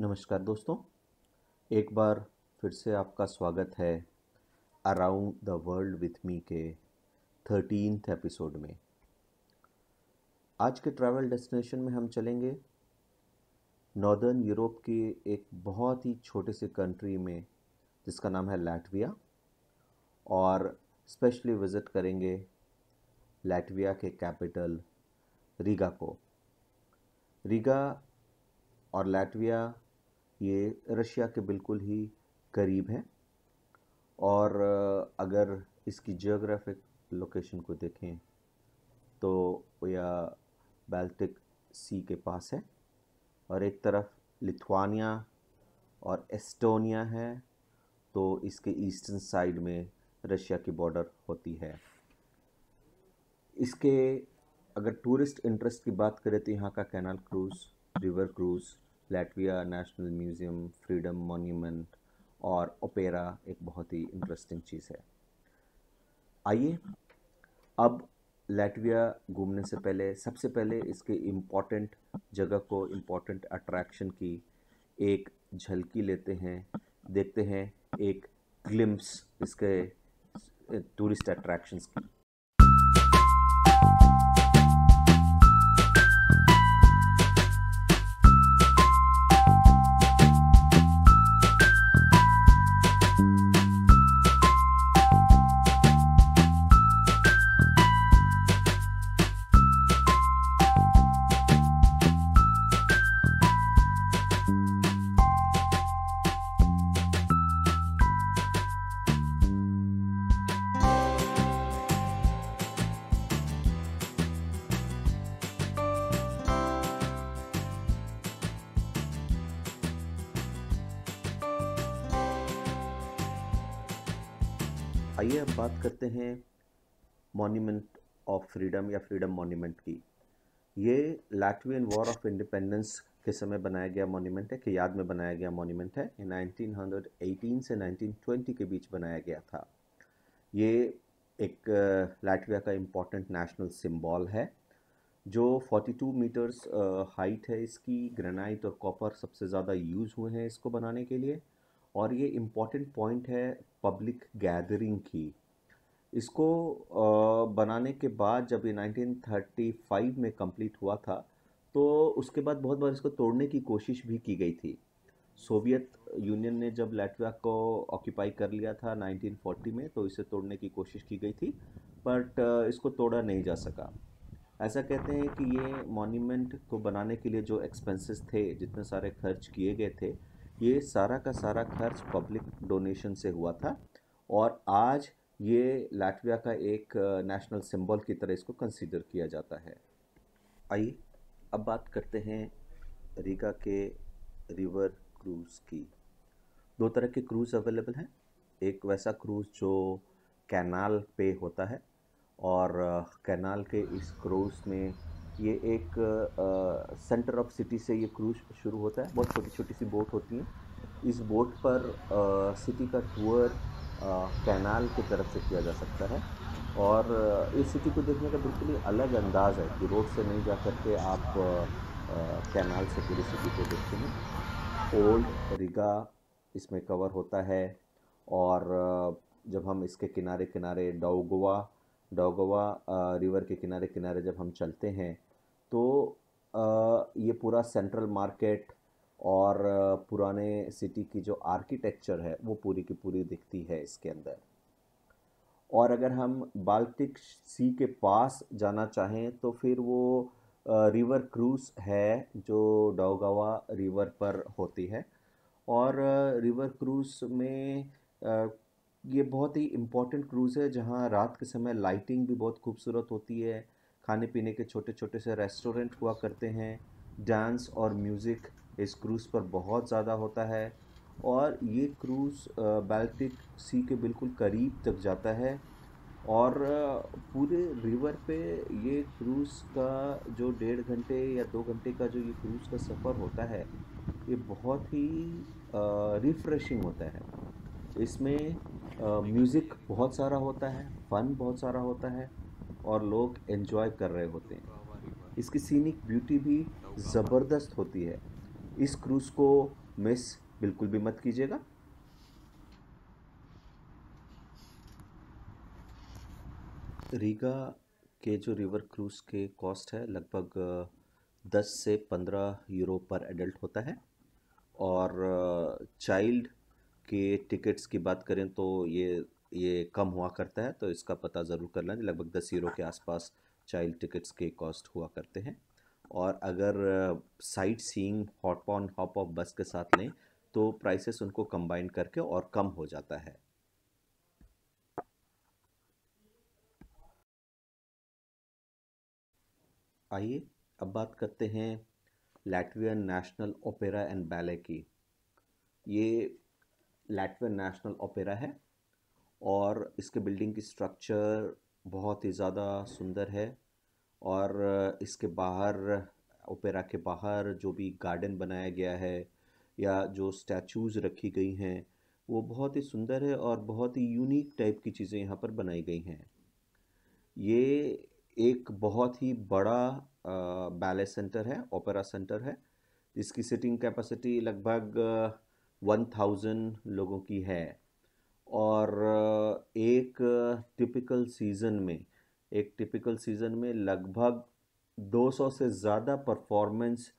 नमस्कार दोस्तों एक बार फिर से आपका स्वागत है around the world with me के थर्टीन एपिसोड में आज के ट्रैवल डेस्टिनेशन में हम चलेंगे नॉर्दर्न यूरोप के एक बहुत ही छोटे से कंट्री में जिसका नाम है लैटविया और स्पेशली विज़िट करेंगे लैटविया के कैपिटल रीगा को रीगा और लैटविया ये रशिया के बिल्कुल ही करीब है और अगर इसकी जियोग्राफिक लोकेशन को देखें तो या बाल्टिक सी के पास है और एक तरफ लिथुआनिया और एस्टोनिया है तो इसके ईस्टर्न साइड में रशिया की बॉर्डर होती है इसके अगर टूरिस्ट इंटरेस्ट की बात करें तो यहाँ का canal cruise river cruise Latvia national museum freedom monument और ओपेरा एक बहुत ही इंटरेस्टिंग चीज़ है आइए अब लेटविया घूमने से पहले सबसे पहले इसके इम्पॉर्टेंट जगह को इम्पॉर्टेंट अट्रैक्शन की एक झलकी लेते हैं देखते हैं एक ग्लिम्स इसके टूरिस्ट अट्रैक्शंस की आइए हम बात करते हैं मॉन्यूमेंट ऑफ फ्रीडम या फ्रीडम मॉन्यूमेंट की ये लैटवियन वॉर ऑफ इंडिपेंडेंस के समय बनाया गया मॉन्यूमेंट है कि याद में बनाया गया मॉन्यूमेंट है ये 1918 से 1920 के बीच बनाया गया था ये एक लैटविया का इम्पॉर्टेंट नेशनल सिंबल है जो 42 मीटर्स हाइट है इसकी ग्रेनाइट और कॉपर सबसे ज़्यादा यूज़ हुए हैं इसको बनाने के लिए और ये इम्पॉर्टेंट पॉइंट है पब्लिक गैदरिंग की इसको बनाने के बाद जब ये 1935 में कंप्लीट हुआ था तो उसके बाद बहुत बार इसको तोड़ने की कोशिश भी की गई थी सोवियत यूनियन ने जब लेटविया को ऑक्यूपाई कर लिया था 1940 में तो इसे तोड़ने की कोशिश की गई थी बट इसको तोड़ा नहीं जा सका ऐसा कहते हैं कि ये मॉन्यूमेंट को बनाने के लिए जो एक्सपेंसेस थे जितने सारे खर्च किए गए थे ये सारा का सारा खर्च पब्लिक डोनेशन से हुआ था और आज ये लाटविया का एक नेशनल सिंबल की तरह इसको कंसीडर किया जाता है आइए अब बात करते हैं रीगा के रिवर क्रूज़ की दो तरह के क्रूज़ अवेलेबल हैं एक वैसा क्रूज़ जो कैनाल पे होता है और कैनाल के इस क्रूज़ में ये एक सेंटर ऑफ सिटी से ये क्रूज शुरू होता है बहुत छोटी छोटी सी बोट होती है इस बोट पर सिटी का टूर कैनाल की तरफ से किया जा सकता है और इस सिटी को देखने का बिल्कुल ही अलग अंदाज़ है कि रोड से नहीं जा करके आप कैनाल से पूरी सिटी को देखते हैं ओल्ड रिगा इसमें कवर होता है और जब हम इसके किनारे किनारे डाउगोवा डाउगोवा रिवर के किनारे किनारे जब हम चलते हैं तो ये पूरा सेंट्रल मार्केट और पुराने सिटी की जो आर्किटेक्चर है वो पूरी की पूरी दिखती है इसके अंदर और अगर हम बाल्टिक सी के पास जाना चाहें तो फिर वो रिवर क्रूज है जो डोगावा रिवर पर होती है और रिवर क्रूज में ये बहुत ही इम्पोर्टेंट क्रूज़ है जहाँ रात के समय लाइटिंग भी बहुत खूबसूरत होती है खाने पीने के छोटे छोटे से रेस्टोरेंट हुआ करते हैं डांस और म्यूज़िक इस क्रूज़ पर बहुत ज़्यादा होता है और ये क्रूज़ बाल्टिक सी के बिल्कुल करीब तक जाता है और पूरे रिवर पे ये क्रूज़ का जो डेढ़ घंटे या दो घंटे का जो ये क्रूज़ का सफ़र होता है ये बहुत ही रिफ़्रेशिंग होता है इसमें म्यूज़िक बहुत सारा होता है फ़न बहुत सारा होता है और लोग एन्जॉय कर रहे होते हैं इसकी सीनिक ब्यूटी भी ज़बरदस्त होती है इस क्रूज़ को मिस बिल्कुल भी मत कीजिएगा रीगा के जो रिवर क्रूज़ के कॉस्ट है लगभग दस से पंद्रह यूरो पर एडल्ट होता है और चाइल्ड के टिकट्स की बात करें तो ये ये कम हुआ करता है तो इसका पता ज़रूर कर लें लगभग दस यूरो के आसपास चाइल्ड टिकट्स के कॉस्ट हुआ करते हैं और अगर sightseeing hop on hop off bus के साथ लें तो प्राइसेस उनको कंबाइन करके और कम हो जाता है आइए अब बात करते हैं Latvian national opera and ballet की ये लैटवियन नेशनल ओपेरा है और इसके बिल्डिंग की स्ट्रक्चर बहुत ही ज़्यादा सुंदर है और इसके बाहर ओपेरा के बाहर जो भी गार्डन बनाया गया है या जो स्टैचूज़ रखी गई हैं वो बहुत ही सुंदर है और बहुत ही यूनिक टाइप की चीज़ें यहाँ पर बनाई गई हैं ये एक बहुत ही बड़ा बैले सेंटर है ओपेरा सेंटर है इसकी सिटिंग कैपेसिटी लगभग वन थाउजेंड लोगों की है और एक टिपिकल सीज़न में एक टिपिकल सीज़न में लगभग 200 से ज़्यादा परफॉर्मेंस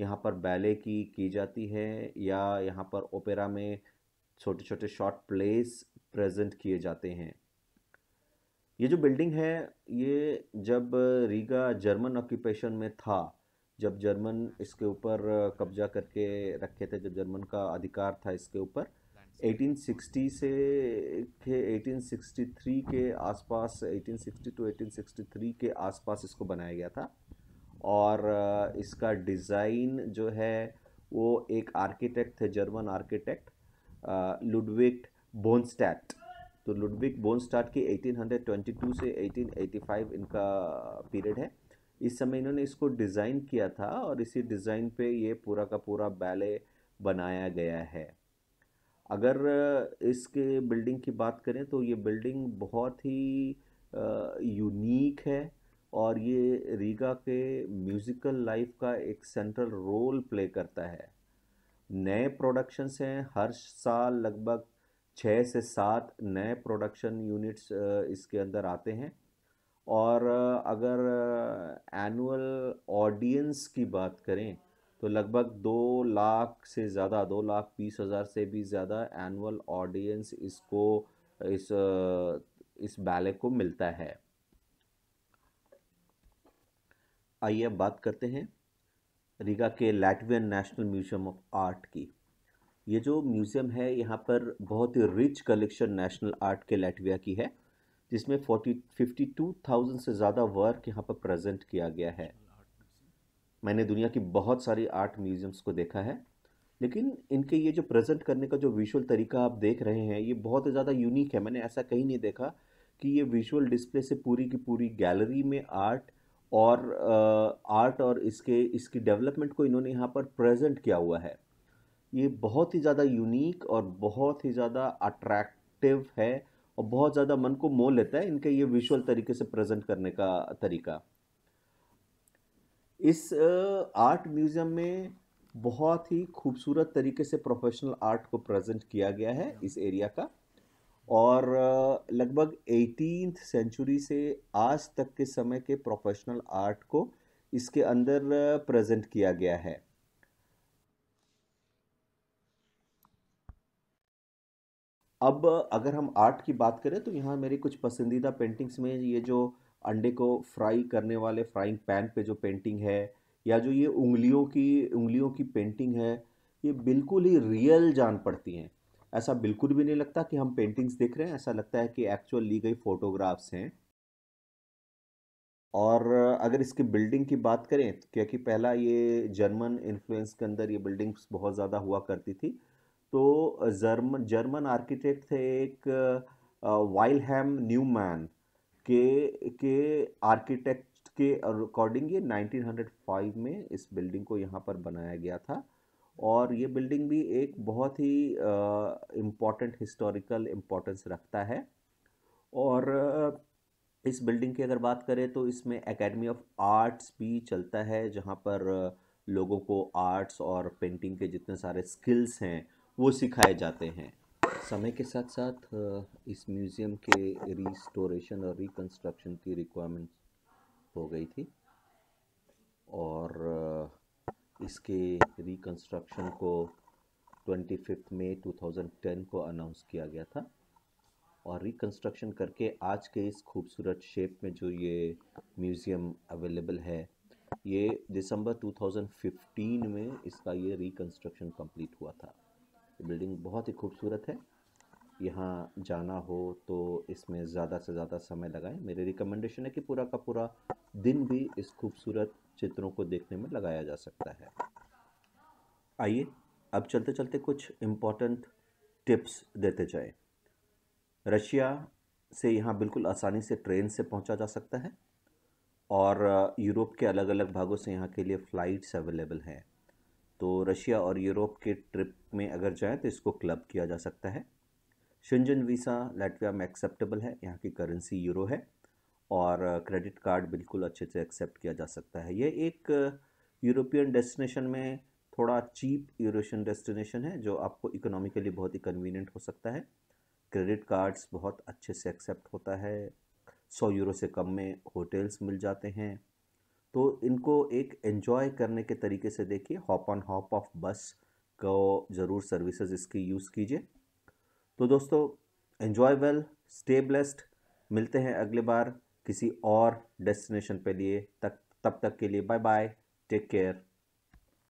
यहाँ पर बैले की की जाती है या यहाँ पर ओपेरा में छोटे छोटे शॉर्ट प्लेस प्रेजेंट किए जाते हैं ये जो बिल्डिंग है ये जब रीगा जर्मन ऑक्यूपेशन में था जब जर्मन इसके ऊपर कब्जा करके रखे थे जब जर्मन का अधिकार था इसके ऊपर 1860 से के 1863 के आसपास 1860 टू 1863 के आसपास इसको बनाया गया था और इसका डिज़ाइन जो है वो एक आर्किटेक्ट थे जर्मन आर्किटेक्ट लुडविक बोनस्टैट तो लुडविक बोनस्टैट की 1822 से 1885 इनका पीरियड है इस समय इन्होंने इसको डिज़ाइन किया था और इसी डिज़ाइन पे ये पूरा का पूरा बैले बनाया गया है अगर इसके बिल्डिंग की बात करें तो ये बिल्डिंग बहुत ही यूनिक है और ये रीगा के म्यूज़िकल लाइफ का एक सेंट्रल रोल प्ले करता है नए प्रोडक्शंस हैं हर साल लगभग छः से सात नए प्रोडक्शन यूनिट्स इसके अंदर आते हैं और अगर एनुअल ऑडियंस की बात करें तो लगभग दो लाख से ज़्यादा दो लाख बीस हज़ार से भी ज़्यादा एनुअल ऑडियंस इसको इस इस बैले को मिलता है आइए अब बात करते हैं रीगा के Latvian national museum of art की ये जो म्यूज़ियम है यहाँ पर बहुत ही रिच कलेक्शन नेशनल आर्ट के लैटविया की है जिसमें फोर्टी फिफ्टी टू थाउजेंड से ज़्यादा वर्क यहाँ पर प्रेजेंट किया गया है मैंने दुनिया की बहुत सारी आर्ट म्यूज़ियम्स को देखा है लेकिन इनके ये जो प्रेजेंट करने का जो विजुअल तरीका आप देख रहे हैं ये बहुत ज़्यादा यूनिक है मैंने ऐसा कहीं नहीं देखा कि ये विजुअल डिस्प्ले से पूरी की पूरी गैलरी में आर्ट और आ, आर्ट और इसके इसकी डेवलपमेंट को इन्होंने यहाँ पर प्रेजेंट किया हुआ है ये बहुत ही ज़्यादा यूनिक और बहुत ही ज़्यादा अट्रैक्टिव है और बहुत ज़्यादा मन को मोह लेता है इनके ये विजुअल तरीके से प्रेजेंट करने का तरीका इस आर्ट म्यूज़ियम में बहुत ही खूबसूरत तरीके से प्रोफेशनल आर्ट को प्रेजेंट किया गया है इस एरिया का और लगभग एटीन सेंचुरी से आज तक के समय के प्रोफेशनल आर्ट को इसके अंदर प्रेजेंट किया गया है अब अगर हम आर्ट की बात करें तो यहाँ मेरे कुछ पसंदीदा पेंटिंग्स में ये जो अंडे को फ्राई करने वाले फ्राइंग पैन पे जो पेंटिंग है या जो ये उंगलियों की उंगलियों की पेंटिंग है ये बिल्कुल ही रियल जान पड़ती हैं ऐसा बिल्कुल भी नहीं लगता कि हम पेंटिंग्स देख रहे हैं ऐसा लगता है कि एक्चुअल ली गई फ़ोटोग्राफ्स हैं और अगर इसकी बिल्डिंग की बात करें तो क्योंकि पहला ये जर्मन इन्फ्लुएंस के अंदर ये बिल्डिंग्स बहुत ज़्यादा हुआ करती थी तो जर्मन जर्मन आर्किटेक्ट थे एक वाइलहैम न्यूमैन के के आर्किटेक्ट के अकॉर्डिंग ये 1905 में इस बिल्डिंग को यहाँ पर बनाया गया था और ये बिल्डिंग भी एक बहुत ही इम्पॉर्टेंट हिस्टोरिकल इम्पोर्टेंस रखता है और इस बिल्डिंग की अगर बात करें तो इसमें एकेडमी ऑफ आर्ट्स भी चलता है जहाँ पर लोगों को आर्ट्स और पेंटिंग के जितने सारे स्किल्स हैं वो सिखाए जाते हैं समय के साथ साथ इस म्यूज़ियम के रिस्टोरेशन और रिकंस्ट्रक्शन की रिक्वायरमेंट हो गई थी और इसके रिकंस्ट्रक्शन को ट्वेंटी फिफ्थ मई 2010 को अनाउंस किया गया था और रिकंस्ट्रक्शन करके आज के इस खूबसूरत शेप में जो ये म्यूज़ियम अवेलेबल है ये दिसंबर 2015 में इसका ये रिकंस्ट्रक्शन कंप्लीट हुआ था बिल्डिंग बहुत ही खूबसूरत है यहाँ जाना हो तो इसमें ज़्यादा से ज़्यादा समय लगाएं मेरी रिकमेंडेशन है कि पूरा का पूरा दिन भी इस खूबसूरत चित्रों को देखने में लगाया जा सकता है आइए अब चलते चलते कुछ इम्पोर्टेंट टिप्स देते जाएं रशिया से यहाँ बिल्कुल आसानी से ट्रेन से पहुँचा जा सकता है और यूरोप के अलग अलग भागों से यहाँ के लिए फ़्लाइट्स अवेलेबल हैं तो रशिया और यूरोप के ट्रिप में अगर जाएँ तो इसको क्लब किया जा सकता है शंजन वीसा लाटविया में एक्सेप्टेबल है यहाँ की करेंसी यूरो है और क्रेडिट uh, कार्ड बिल्कुल अच्छे से एक्सेप्ट किया जा सकता है ये एक यूरोपियन uh, डेस्टिनेशन में थोड़ा चीप यूरोशियन डेस्टिनेशन है जो आपको इकोनॉमिकली बहुत ही कन्वीनियंट हो सकता है क्रेडिट कार्ड्स बहुत अच्छे से एक्सेप्ट होता है सौ यूरो से कम में होटल्स मिल जाते हैं तो इनको एक एन्जॉय करने के तरीके से देखिए हॉप ऑन हॉप ऑफ बस को ज़रूर सर्विसेज इसकी यूज़ कीजिए तो दोस्तों एन्जॉय वेल स्टे ब्लेस्ड मिलते हैं अगले बार किसी और डेस्टिनेशन पे लिए तक तब तक के लिए बाय बाय टेक केयर